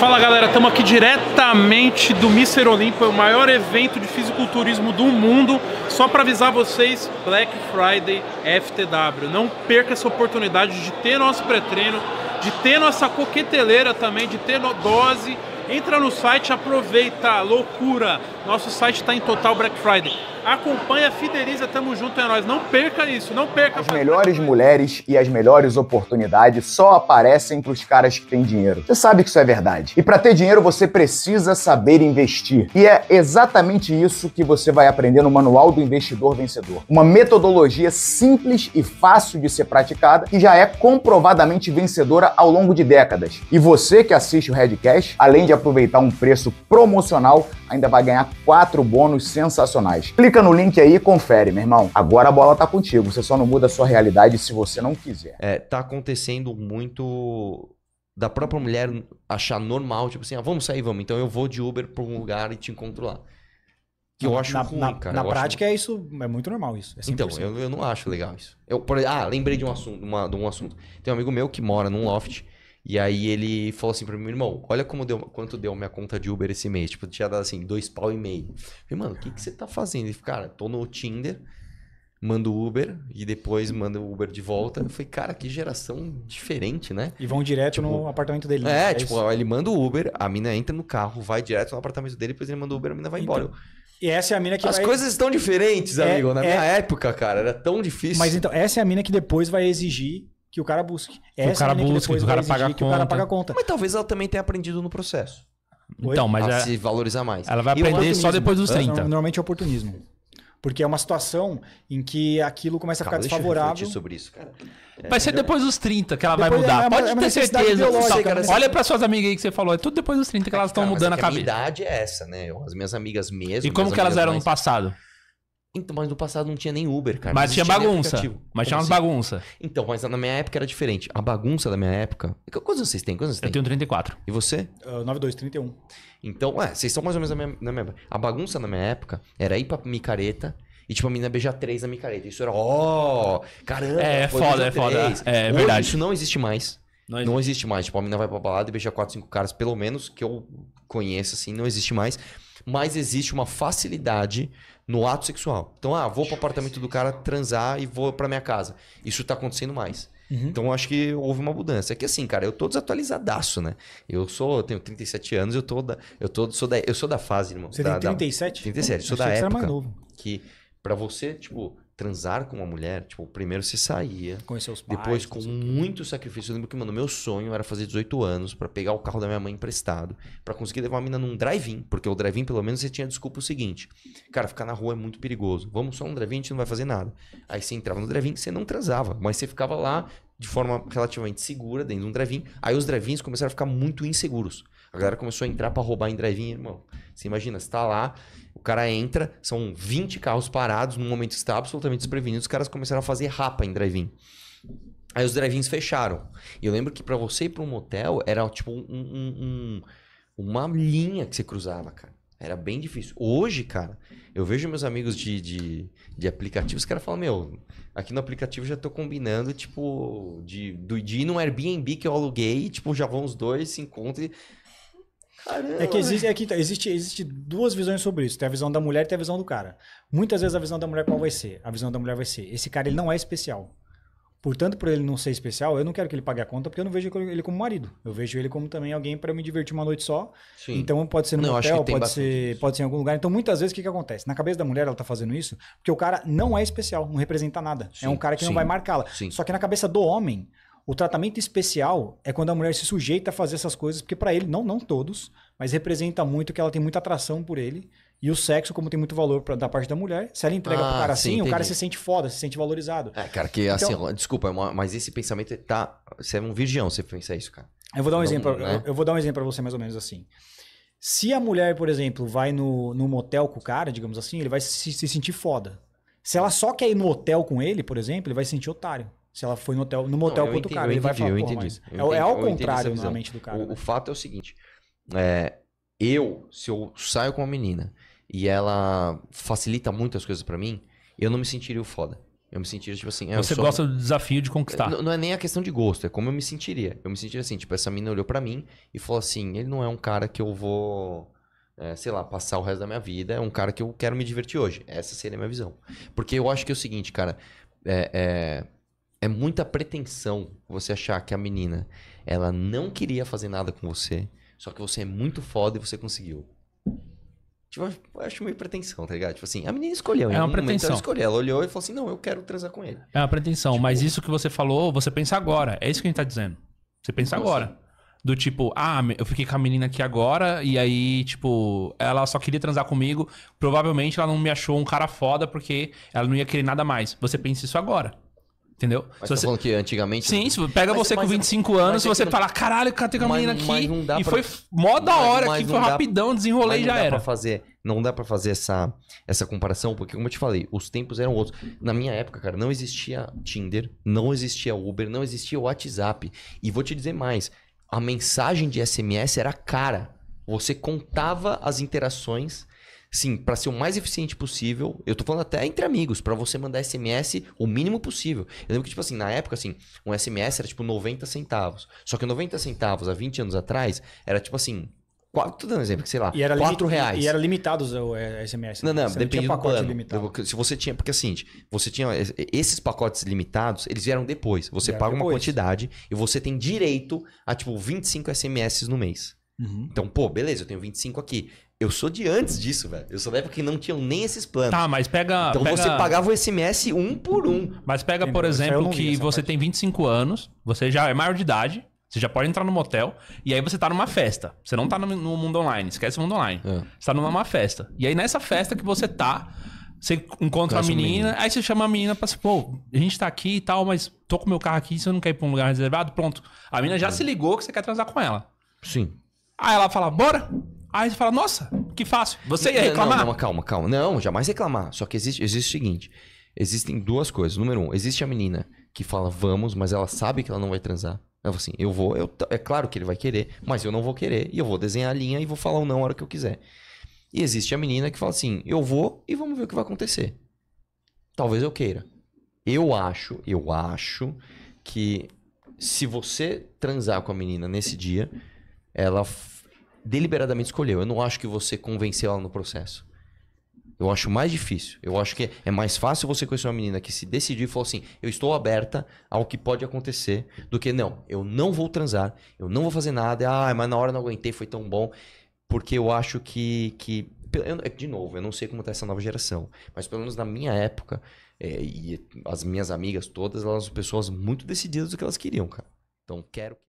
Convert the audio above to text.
Fala galera, estamos aqui diretamente do Mister Olimpo, o maior evento de fisiculturismo do mundo. Só para avisar vocês, Black Friday FTW. Não perca essa oportunidade de ter nosso pré-treino, de ter nossa coqueteleira também, de ter dose Entra no site, aproveita, loucura. Nosso site está em total Black Friday. Acompanha, fideliza, tamo junto, heróis. É nós. Não perca isso, não perca. As melhores mulheres e as melhores oportunidades só aparecem para os caras que têm dinheiro. Você sabe que isso é verdade. E para ter dinheiro você precisa saber investir. E é exatamente isso que você vai aprender no Manual do Investidor Vencedor. Uma metodologia simples e fácil de ser praticada que já é comprovadamente vencedora ao longo de décadas. E você que assiste o Redcast, além de aproveitar um preço promocional, ainda vai ganhar quatro bônus sensacionais. Clica no link aí e confere, meu irmão. Agora a bola tá contigo, você só não muda a sua realidade se você não quiser. É, tá acontecendo muito da própria mulher achar normal, tipo assim, ah, vamos sair, vamos. Então eu vou de Uber para um lugar e te encontro lá. Que eu acho na, ruim, na, cara. Na prática acho... é isso, é muito normal isso. É então, eu, eu não acho legal isso. Eu, por... ah, lembrei de um assunto, uma, de um assunto. Tem um amigo meu que mora num loft e aí ele falou assim pra mim, irmão, olha como deu, quanto deu minha conta de Uber esse mês. Tipo, tinha dado assim, dois pau e meio. falei, mano, o que, que você tá fazendo? Ele falou, cara, tô no Tinder, mando Uber e depois mando Uber de volta. Eu falei, cara, que geração diferente, né? E vão direto tipo, no apartamento dele. Né? É, é tipo, ele manda o Uber, a mina entra no carro, vai direto no apartamento dele, depois ele manda o Uber, a mina vai então... embora. E essa é a mina que As vai... coisas estão diferentes, é, amigo. É, Na minha é... época, cara, era tão difícil. Mas então, essa é a mina que depois vai exigir que o cara busque. Que Essa o cara busque, que, o cara paga a que o cara paga conta. Mas talvez ela também tenha aprendido no processo. Então, mas ela, é- se valorizar mais. Ela vai aprender só depois dos 30. É normalmente é oportunismo. Porque é uma situação em que aquilo começa a ficar Calma, desfavorável. sobre isso, cara. É, vai ser depois dos 30 que ela depois, vai é, mudar. É, Pode é ter certeza. Sei, Olha para suas amigas aí que você falou, é tudo depois dos 30 que elas estão mudando a cabeça. A idade é essa, né? As minhas amigas mesmo. E como que elas eram mais... no passado? Então, mas no passado não tinha nem Uber, cara. Mas tinha bagunça. Mas tinha umas assim? bagunça. Então, mas na minha época era diferente. A bagunça da minha época. Quantos vocês têm? Quantos vocês Eu tenho 34. E você? Uh, 92, 31. Então, ué, vocês são mais ou menos na minha, A bagunça na minha época era ir pra micareta. E tipo, a menina beija três na micareta. Isso era, ó, oh, caramba. É, é foda, é foda. É, é, Hoje verdade. Isso não existe mais. Não existe. não existe mais. Tipo, a menina vai pra balada e beija quatro, cinco caras, pelo menos que eu conheça, assim, não existe mais mas existe uma facilidade no ato sexual. Então, ah, vou para o apartamento do cara transar e vou para minha casa. Isso está acontecendo mais. Uhum. Então, acho que houve uma mudança. É que assim, cara, eu tô desatualizadaço, né? Eu sou, eu tenho 37 anos, eu tô da, eu tô, sou da, eu sou da fase, irmão. Você da, tem 37? Da, 37, eu sou da época. Que para você, tipo, transar com uma mulher, tipo, primeiro se saía. Conhecer os pais. Depois, com muito sacrifício. Eu lembro que, mano, meu sonho era fazer 18 anos para pegar o carro da minha mãe emprestado, para conseguir levar a mina num drive-in, porque o drive-in, pelo menos, você tinha desculpa o seguinte: cara, ficar na rua é muito perigoso. Vamos só num drive-in, a gente não vai fazer nada. Aí você entrava no drive-in, você não transava, mas você ficava lá de forma relativamente segura dentro de um drive-in. Aí os drive-ins começaram a ficar muito inseguros. A galera começou a entrar para roubar em drive-in, irmão. Você imagina, você tá lá, o cara entra, são 20 carros parados num momento que está absolutamente desprevenido, os caras começaram a fazer rapa em drive-in. Aí os drive-ins fecharam. E eu lembro que para você ir para um motel era tipo um, um, um, uma linha que você cruzava, cara. Era bem difícil. Hoje, cara, eu vejo meus amigos de, de, de aplicativos, os caras falam, meu, aqui no aplicativo já tô combinando, tipo, de, de ir num Airbnb que eu aluguei, tipo, já vão os dois, se encontram. E... Caramba. É que existe, é que então, existe, existe duas visões sobre isso. Tem a visão da mulher e tem a visão do cara. Muitas vezes a visão da mulher qual vai ser? A visão da mulher vai ser: esse cara ele não é especial. Portanto, por ele não ser especial, eu não quero que ele pague a conta, porque eu não vejo ele como marido. Eu vejo ele como também alguém para me divertir uma noite só. Sim. Então pode ser no não, hotel, pode ser, pode ser em algum lugar. Então muitas vezes o que, que acontece? Na cabeça da mulher ela tá fazendo isso porque o cara não é especial, não representa nada. É sim, é um cara que sim, não vai marcá-la. Só que na cabeça do homem, o tratamento especial é quando a mulher se sujeita a fazer essas coisas, porque para ele, não, não todos, mas representa muito que ela tem muita atração por ele. E o sexo, como tem muito valor pra, da parte da mulher, se ela entrega ah, pro cara sim, assim, entendi. o cara se sente foda, se sente valorizado. É, cara, que assim, então, assim, desculpa, é mas esse pensamento tá. Você é um virgão você pensa isso, cara. Eu vou dar um não, exemplo, né? eu vou dar um exemplo pra você mais ou menos assim. Se a mulher, por exemplo, vai no, no motel com o cara, digamos assim, ele vai se, se sentir foda. Se ela só quer ir no hotel com ele, por exemplo, ele vai se sentir otário. Se ela foi no hotel, no motel com outro cara, ele vai falar, é é eu entendi, mas... eu entendi, é, ao contrário na mente do cara. O, né? o fato é o seguinte, é, eu, se eu saio com uma menina e ela facilita muito as coisas para mim, eu não me sentiria o foda. Eu me sentiria tipo assim. É, Você gosta do desafio de conquistar. Não, não, é nem a questão de gosto, é como eu me sentiria. Eu me sentiria assim, tipo, essa menina olhou para mim e falou assim: ele não é um cara que eu vou, é, sei lá, passar o resto da minha vida, é um cara que eu quero me divertir hoje. Essa seria a minha visão. Porque eu acho que é o seguinte, cara, é, é é muita pretensão você achar que a menina ela não queria fazer nada com você, só que você é muito foda e você conseguiu. Tipo, eu acho meio pretensão, tá ligado? Tipo assim, a menina escolheu. É uma pretensão. Ela escolheu, ela olhou e falou assim: não, eu quero transar com ele. É uma pretensão, tipo, mas isso que você falou, você pensa agora. É isso que a gente tá dizendo. Você pensa agora. Assim? Do tipo, ah, eu fiquei com a menina aqui agora, e aí, tipo, ela só queria transar comigo. Provavelmente ela não me achou um cara foda porque ela não ia querer nada mais. Você pensa isso agora. Entendeu? Mas se tá você tá falando que antigamente. Sim, se pega mas, você mas, com 25 mas, anos, se é você não... falar, caralho, cara, tem uma menina aqui. e pra... foi mó da hora aqui, foi dá... rapidão, desenrolei e já era. fazer, não dá para fazer essa, essa comparação, porque, como eu te falei, os tempos eram outros. Na minha época, cara, não existia Tinder, não existia Uber, não existia WhatsApp. E vou te dizer mais: a mensagem de SMS era cara. Você contava as interações Sim, para ser o mais eficiente possível, eu tô falando até entre amigos, para você mandar SMS o mínimo possível. Eu lembro que, tipo assim, na época, assim, um SMS era tipo 90 centavos. Só que 90 centavos há 20 anos atrás era tipo assim. Quatro, tô dando exemplo, sei lá, e era quatro reais. E era limitados o SMS. Eh, né? Não, não, dependendo depende não do plano. Limitado. Se você tinha, porque assim, você tinha esses pacotes limitados, eles vieram depois. Você vieram paga depois. uma quantidade e você tem direito a tipo 25 SMS no mês. Uhum. Então, pô, beleza, eu tenho 25 aqui. Eu sou de antes disso, velho. Eu sou da época que não tinham nem esses planos. Tá, mas pega. Então pega... você pagava o SMS um por um. Mas pega, Entendeu? por exemplo, que você parte. tem 25 anos, você já é maior de idade, você já pode entrar no motel e aí você tá numa festa. Você não tá no, no mundo online, esquece o mundo online. É. Você tá numa festa. E aí nessa festa que você tá, você encontra uma a menina, menina, aí você chama a menina pra pô, a gente tá aqui e tal, mas tô com meu carro aqui, você não quer ir pra um lugar reservado? Pronto. A menina já é. se ligou que você quer transar com ela. Sim. Aí ela fala, bora! Aí você fala, nossa, que fácil. Você ia reclamar? Não, não, calma, calma. Não, jamais reclamar. Só que existe, existe o seguinte: existem duas coisas. Número um, existe a menina que fala vamos, mas ela sabe que ela não vai transar. Ela fala assim, eu vou, eu, é claro que ele vai querer, mas eu não vou querer, e eu vou desenhar a linha e vou falar o não a hora que eu quiser. E existe a menina que fala assim, eu vou e vamos ver o que vai acontecer. Talvez eu queira. Eu acho, eu acho que se você transar com a menina nesse dia, ela deliberadamente escolheu. Eu não acho que você convenceu ela no processo. Eu acho mais difícil. Eu acho que é mais fácil você conhecer uma menina que se decidir e falou assim: eu estou aberta ao que pode acontecer, do que não, eu não vou transar, eu não vou fazer nada, ah, mas na hora não aguentei, foi tão bom. Porque eu acho que. que eu, de novo, eu não sei como está essa nova geração, mas pelo menos na minha época, é, e as minhas amigas todas, elas são pessoas muito decididas do que elas queriam, cara. Então, quero.